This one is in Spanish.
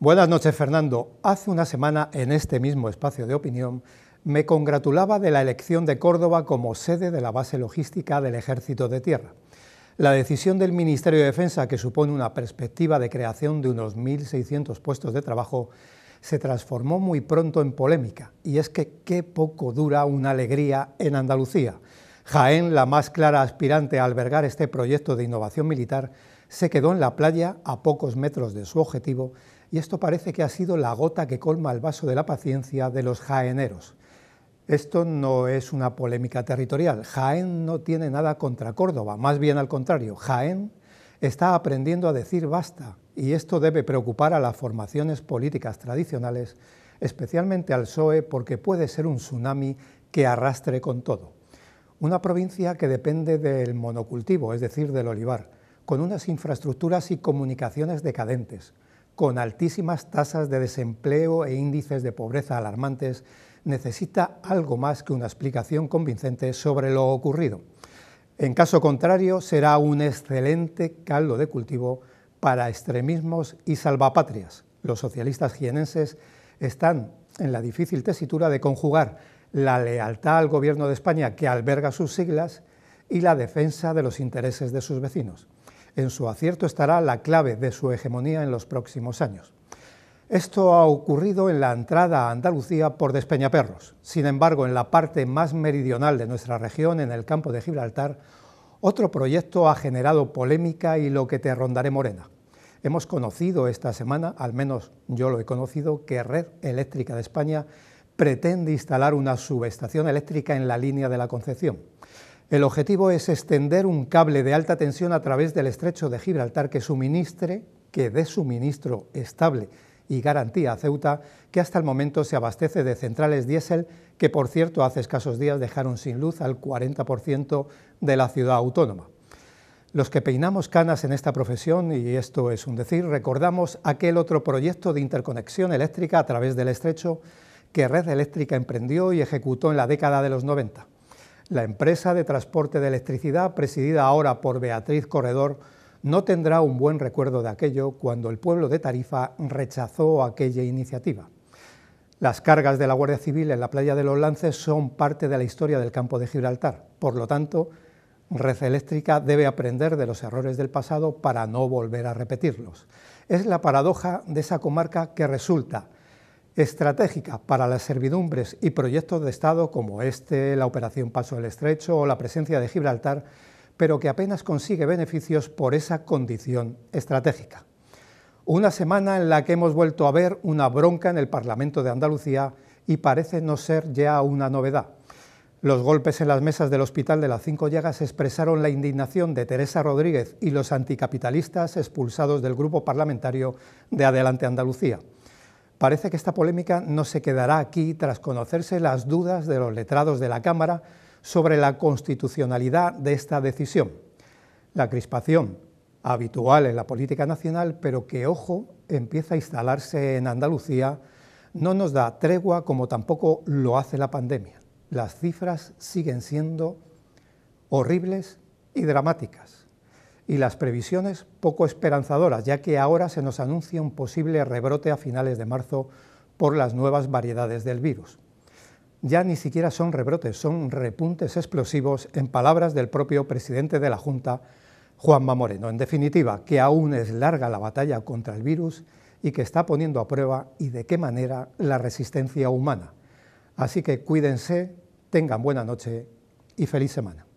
Buenas noches, Fernando. Hace una semana, en este mismo espacio de opinión, me congratulaba de la elección de Córdoba como sede de la base logística del Ejército de Tierra. La decisión del Ministerio de Defensa, que supone una perspectiva de creación de unos 1.600 puestos de trabajo, se transformó muy pronto en polémica, y es que qué poco dura una alegría en Andalucía. Jaén, la más clara aspirante a albergar este proyecto de innovación militar, se quedó en la playa a pocos metros de su objetivo y esto parece que ha sido la gota que colma el vaso de la paciencia de los jaeneros. Esto no es una polémica territorial. Jaén no tiene nada contra Córdoba, más bien al contrario. Jaén está aprendiendo a decir basta y esto debe preocupar a las formaciones políticas tradicionales, especialmente al PSOE, porque puede ser un tsunami que arrastre con todo. Una provincia que depende del monocultivo, es decir, del olivar, con unas infraestructuras y comunicaciones decadentes, con altísimas tasas de desempleo e índices de pobreza alarmantes, necesita algo más que una explicación convincente sobre lo ocurrido. En caso contrario, será un excelente caldo de cultivo para extremismos y salvapatrias. Los socialistas jienenses están en la difícil tesitura de conjugar la lealtad al Gobierno de España, que alberga sus siglas, y la defensa de los intereses de sus vecinos. En su acierto estará la clave de su hegemonía en los próximos años. Esto ha ocurrido en la entrada a Andalucía por Despeñaperros. Sin embargo, en la parte más meridional de nuestra región, en el campo de Gibraltar, otro proyecto ha generado polémica y lo que te rondaré morena. Hemos conocido esta semana, al menos yo lo he conocido, que Red Eléctrica de España pretende instalar una subestación eléctrica en la línea de la Concepción. El objetivo es extender un cable de alta tensión a través del estrecho de Gibraltar que suministre, que dé suministro estable y garantía a Ceuta, que hasta el momento se abastece de centrales diésel, que por cierto hace escasos días dejaron sin luz al 40% de la ciudad autónoma. Los que peinamos canas en esta profesión, y esto es un decir, recordamos aquel otro proyecto de interconexión eléctrica a través del estrecho que Red Eléctrica emprendió y ejecutó en la década de los 90. La empresa de transporte de electricidad, presidida ahora por Beatriz Corredor, no tendrá un buen recuerdo de aquello cuando el pueblo de Tarifa rechazó aquella iniciativa. Las cargas de la Guardia Civil en la playa de los Lances son parte de la historia del campo de Gibraltar. Por lo tanto, Red Eléctrica debe aprender de los errores del pasado para no volver a repetirlos. Es la paradoja de esa comarca que resulta estratégica para las servidumbres y proyectos de Estado como este, la Operación Paso del Estrecho o la presencia de Gibraltar, pero que apenas consigue beneficios por esa condición estratégica. Una semana en la que hemos vuelto a ver una bronca en el Parlamento de Andalucía y parece no ser ya una novedad. Los golpes en las mesas del Hospital de las Cinco Llagas expresaron la indignación de Teresa Rodríguez y los anticapitalistas expulsados del grupo parlamentario de Adelante Andalucía. Parece que esta polémica no se quedará aquí tras conocerse las dudas de los letrados de la Cámara sobre la constitucionalidad de esta decisión. La crispación, habitual en la política nacional, pero que, ojo, empieza a instalarse en Andalucía, no nos da tregua como tampoco lo hace la pandemia. Las cifras siguen siendo horribles y dramáticas y las previsiones poco esperanzadoras, ya que ahora se nos anuncia un posible rebrote a finales de marzo por las nuevas variedades del virus. Ya ni siquiera son rebrotes, son repuntes explosivos en palabras del propio presidente de la Junta, Juanma Moreno. En definitiva, que aún es larga la batalla contra el virus y que está poniendo a prueba y de qué manera la resistencia humana. Así que cuídense, tengan buena noche y feliz semana.